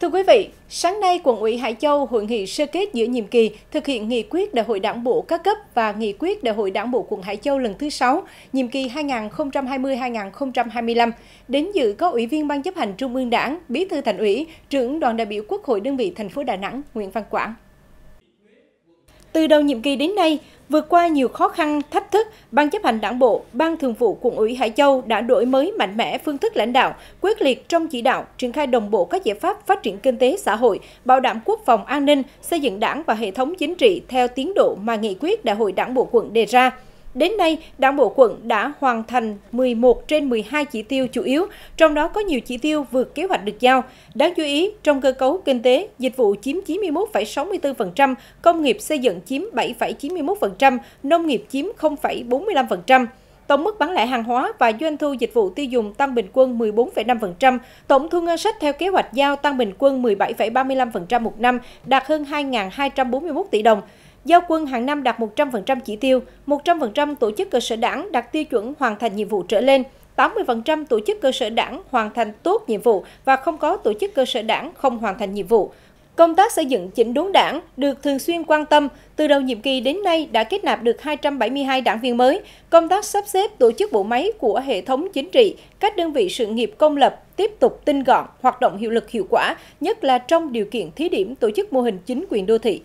Thưa quý vị, sáng nay quận ủy Hải Châu hội nghị sơ kết giữa nhiệm kỳ thực hiện nghị quyết đại hội đảng bộ các cấp và nghị quyết đại hội đảng bộ quận Hải Châu lần thứ 6, nhiệm kỳ 2020-2025. Đến dự có Ủy viên Ban chấp hành Trung ương Đảng, Bí thư Thành ủy, trưởng đoàn đại biểu Quốc hội đơn vị thành phố Đà Nẵng Nguyễn Văn Quảng. Từ đầu nhiệm kỳ đến nay, vượt qua nhiều khó khăn, thách thức, Ban chấp hành đảng bộ, Ban thường vụ quận ủy Hải Châu đã đổi mới mạnh mẽ phương thức lãnh đạo, quyết liệt trong chỉ đạo, triển khai đồng bộ các giải pháp phát triển kinh tế xã hội, bảo đảm quốc phòng an ninh, xây dựng đảng và hệ thống chính trị theo tiến độ mà nghị quyết đại hội đảng bộ quận đề ra. Đến nay, Đảng bộ quận đã hoàn thành 11 trên 12 chỉ tiêu chủ yếu, trong đó có nhiều chỉ tiêu vượt kế hoạch được giao. Đáng chú ý, trong cơ cấu kinh tế, dịch vụ chiếm 91,64%, công nghiệp xây dựng chiếm 7,91%, nông nghiệp chiếm 0,45%. Tổng mức bán lẻ hàng hóa và doanh thu dịch vụ tiêu dùng tăng bình quân 14,5%, tổng thu ngân sách theo kế hoạch giao tăng bình quân 17,35% một năm, đạt hơn 2.241 tỷ đồng. Giao quân hàng năm đạt 100% chỉ tiêu, 100% tổ chức cơ sở đảng đạt tiêu chuẩn hoàn thành nhiệm vụ trở lên, 80% tổ chức cơ sở đảng hoàn thành tốt nhiệm vụ và không có tổ chức cơ sở đảng không hoàn thành nhiệm vụ. Công tác xây dựng chỉnh đốn đảng được thường xuyên quan tâm, từ đầu nhiệm kỳ đến nay đã kết nạp được 272 đảng viên mới. Công tác sắp xếp tổ chức bộ máy của hệ thống chính trị, các đơn vị sự nghiệp công lập tiếp tục tinh gọn, hoạt động hiệu lực hiệu quả, nhất là trong điều kiện thí điểm tổ chức mô hình chính quyền đô thị.